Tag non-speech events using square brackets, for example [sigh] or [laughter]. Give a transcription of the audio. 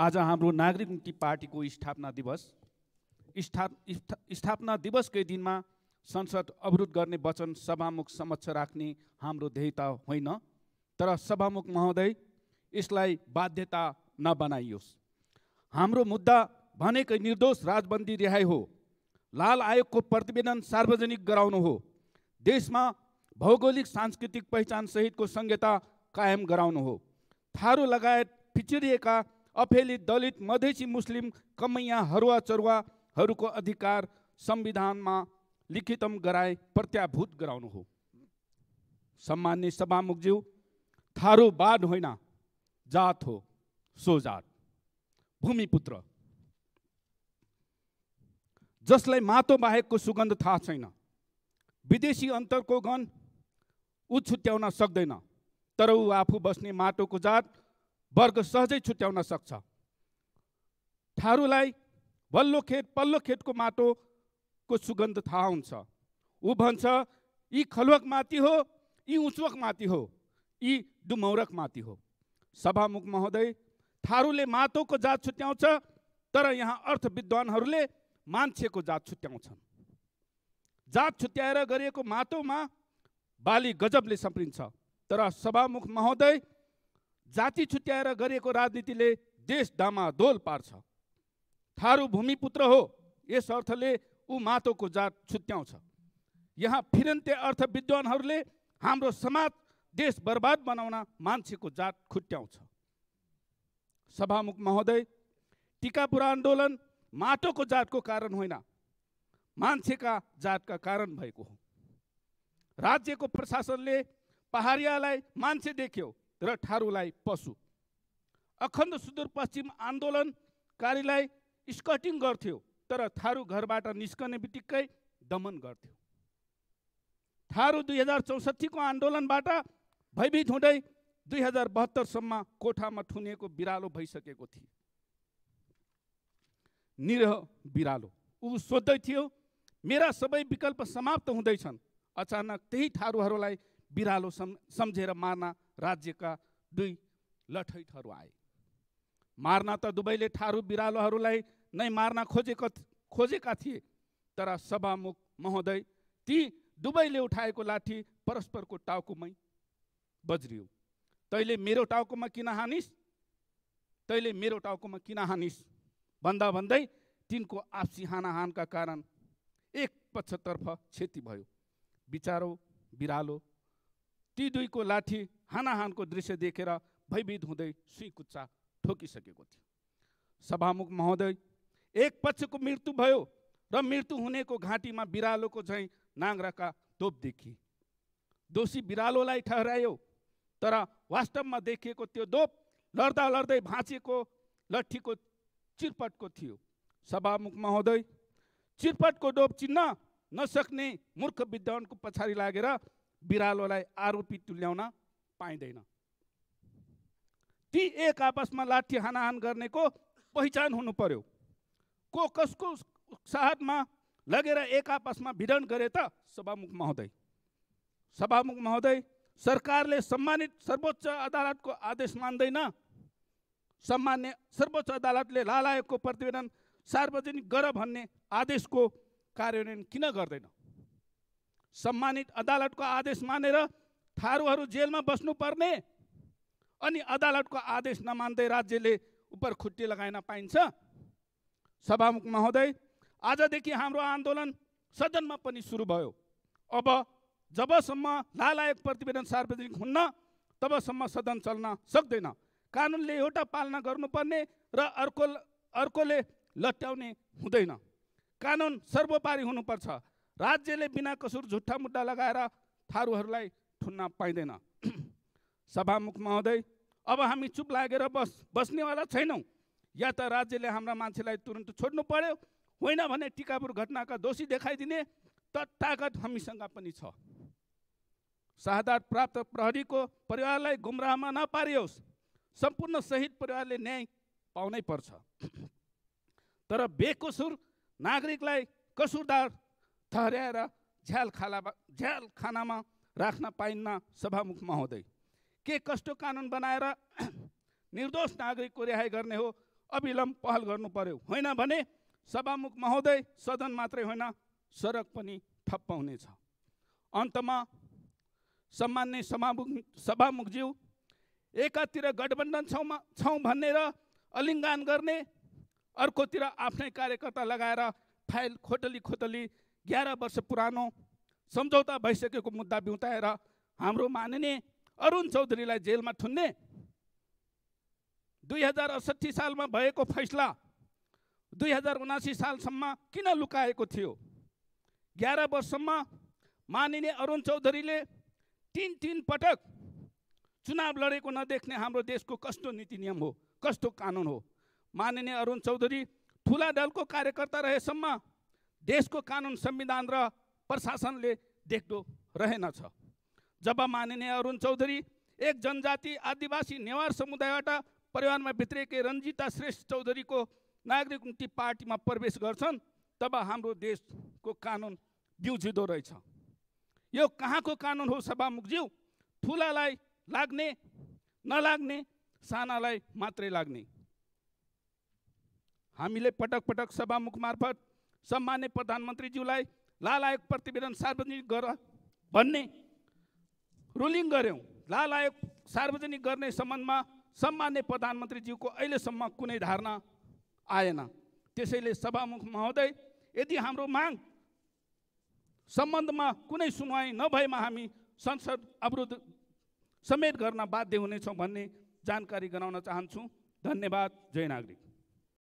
आज हाम्रो नागरिक मुक्ति पार्टीको स्थापना दिवस स्था स्थापना दिवसकै दिनमा संसद अवरुद्ध गर्ने वचन सभामुख समक्ष राख्ने हाम्रो ध्येयता होइन तर सभामुख महोदय यसलाई बाध्यता नबनाइयोस् हाम्रो मुद्दा भनेकै निर्दोष राजबन्दी रिहाई हो लाल आयोगको प्रतिवेदन सार्वजनिक गराउनु हो देशमा भौगोलिक सांस्कृतिक पहिचानसहितको सहितको संहिता कायम गराउनु हो थारू लगायत फिचिरिएका अफेली दलित मधेसी मुस्लिम कमैया हरुवा चरुवाहरूको अधिकार संविधानमा लिखितम गराए प्रत्याभूत गराउनु हो सम्मान्य सभामुखज्यू थारू बाड होइन जात हो सो जात भूमिपुत्र जसलाई मातो बाहेकको सुगन्ध थाहा छैन विदेशी अन्तरको गण उछुट्याउन सक्दैन तर ऊ आफू बस्ने माटोको जात वर्ग सहजै छुट्याउन सक्छ थारूलाई बल्लो खेत पल्लो खेतको माटोको सुगन्ध थाहा हुन्छ ऊ भन्छ यी खलुवक माथि हो यी उचुवक माथि हो यी डुमौरक माथि हो सभामुख महोदय थारूले माटोको जात छुट्याउँछ तर यहाँ अर्थ विद्वानहरूले मान्छेको जात छुट्याउँछन् जात छुट्याएर गरिएको माटोमा बाली गजबले सम्प्रिन्छ तर सभामुख महोदय जाति छुट्याएर गरेको राजनीतिले देश दामादोल पार्छ थारू भूमिपुत्र हो यस अर्थले ऊ माटोको जात छुट्याउँछ यहाँ फिरन्ते अर्थ विद्वानहरूले हाम्रो समाज देश बर्बाद बनाउन मान्छेको जात खुट्याउँछ सभामुख महोदय टिकापुर आन्दोलन माटोको जातको कारण होइन मान्छेका जातका कारण भएको हो राज्यको प्रशासनले पहाडियालाई मान्छे देख्यो र ठारूलाई पशु अखण्ड सुदूरपश्चिम आन्दोलनकारीलाई स्कटिङ गर्थ्यो तर थारू घरबाट निस्कने बित्तिकै दमन गर्थ्यो थारू दुई हजार चौसठीको आन्दोलनबाट भयभीत हुँदै दुई हजार बहत्तरसम्म कोठामा ठुनिएको बिरालो भइसकेको थिए निरह बिरालो ऊ सोध्दै थियो मेरा सबै विकल्प समाप्त हुँदैछन् अचानक त्यही थारूहरूलाई बिरालो सम् सम्झेर मार्न राज्यका दुई लठैठहरू आए मार्न त दुवैले ठारू बिरालोहरूलाई नै मार्न खोजेको खोजेका थिए तर सभामुख महोदय ती दुवैले उठाएको लाठी परस्परको टाउकोमै बज्रियो तैँले मेरो टाउकोमा किन हानिस तैँले मेरो टाउकोमा किन हानिस भन्दा भन्दै तिनको आपसी हानाहानका कारण एक पक्षतर्फ क्षति भयो बिचारो बिरालो ती दुईको लाठी हानाहानको दृश्य देखेर भयभीत हुँदै सुई कुच्चा ठोकिसकेको थियो सभामुख महोदय एक पक्षको मृत्यु भयो र मृत्यु हुनेको घाँटीमा बिरालोको झैँ नाङ्राका दोप देखिए दोषी बिरालोलाई ठहरायो तर वास्तवमा देखिएको त्यो दोप लड्दा लड्दै भाँचेको लट्ठीको चिरपटको थियो सभामुख महोदय चिरपटको डोप चिन्न नसक्ने मूर्ख विद्वानको पछाडि लागेर बिरालोलाई आरोपी तुल्याउन पाइँदैन ती एक आपसमा लाठी हानाहान गर्नेको पहिचान हुनु पर्यो को कसको साथमा लगेर एक आपसमा भिडन गरे त सभामुख महोदय सभामुख महोदय सरकारले सम्मानित सर्वोच्च अदालतको आदेश मान्दैन सम्मान्य सर्वोच्च अदालतले लालायकको प्रतिवेदन सार्वजनिक गर भन्ने आदेशको कार्यान्वयन किन गर्दैन सम्मानित अदालतको आदेश मानेर थारूहरू जेलमा बस्नुपर्ने अनि अदालतको आदेश नमान्दै राज्यले उपर खुट्टी लगाइन पाइन्छ सभामुख महोदय आजदेखि हाम्रो आन्दोलन सदनमा पनि सुरु भयो अब जबसम्म लालायक प्रतिवेदन सार्वजनिक हुन्न तबसम्म सदन चल्न सक्दैन कानुनले एउटा पालना गर्नुपर्ने र अर्को अर्कोले लट्याउने हुँदैन कानुन सर्वोपारी हुनुपर्छ राज्यले बिना कसुर झुट्टा मुट्टा लगाएर थारूहरूलाई ठुन्न पाइँदैन [clears throat] सभामुख महोदय अब हामी चुप लागेर बस बस्नेवाला छैनौँ या त राज्यले हाम्रा मान्छेलाई तुरन्त छोड्नु पर्यो होइन भने टिकापुर घटनाका दोषी देखाइदिने त हामीसँग पनि छ शाहदार प्राप्त प्रहरीको परिवारलाई गुमराहमा नपारियोस् सम्पूर्ण शहीद परिवारले न्याय पाउनै पर्छ [clears throat] तर बेकसुर नागरिकलाई कसुरदार ठहर्याएर झ्याल खाला झ्याल खानामा राख्न पाइन्न सभामुख महोदय के कस्तो कानुन बनाएर [clears throat] निर्दोष नागरिकको रिहाई गर्ने हो अविलम्ब पहल गर्नु पर्यो होइन भने सभामुख महोदय सदन मात्रै होइन सडक पनि ठप्प हुनेछ अन्तमा सम्मान्य सभामुख सभामुखज्यू एकातिर गठबन्धन छौँमा छौँ भनेर अलिङ्गान गर्ने अर्कोतिर आफ्नै कार्यकर्ता लगाएर फाइल खोटली खोटली ग्यार वर्ष पुरानो सम्झौता भइसकेको मुद्दा बिउताएर हाम्रो माननीय अरुण चौधरीलाई जेलमा थुन्ने दुई हजार असठी सालमा भएको फैसला दुई हजार उनासी सालसम्म किन लुकाएको थियो ग्यार वर्षसम्म मानिने अरुण चौधरीले तिन तिन पटक चुनाव लडेको नदेख्ने हाम्रो देशको कस्तो नीति नियम हो कस्तो कानुन हो माननीय अरुण चौधरी ठुला दलको कार्यकर्ता रहेसम्म देशको कानुन संविधान र प्रशासनले देख्दो रहेनछ जब माननीय अरुण चौधरी एक जनजाति आदिवासी नेवार समुदायबाट परिवारमा भित्रिएकै रन्जिता श्रेष्ठ चौधरीको नागरिक मुक्ति पार्टीमा प्रवेश गर्छन् तब हाम्रो देशको कानुन बिउजिँदो रहेछ यो कहाँको कानुन हो सभामुखज्यू ठुलालाई लाग्ने नलाग्ने सानालाई मात्रै लाग्ने हामीले पटक पटक सभामुख मार्फत सम्मान्य प्रधानमन्त्रीज्यूलाई लालायक प्रतिवेदन सार्वजनिक गर भन्ने रुलिङ गऱ्यौँ लालायक सार्वजनिक गर्ने सम्बन्धमा सम्मान्य प्रधानमन्त्रीज्यूको अहिलेसम्म कुनै धारणा आएन त्यसैले सभामुख महोदय यदि हाम्रो माग सम्बन्धमा कुनै सुनवाई नभएमा हामी संसद अवरुद्ध समेत गर्न बाध्य हुनेछौँ भन्ने जानकारी गराउन चाहन्छु धन्यवाद जय नागरिक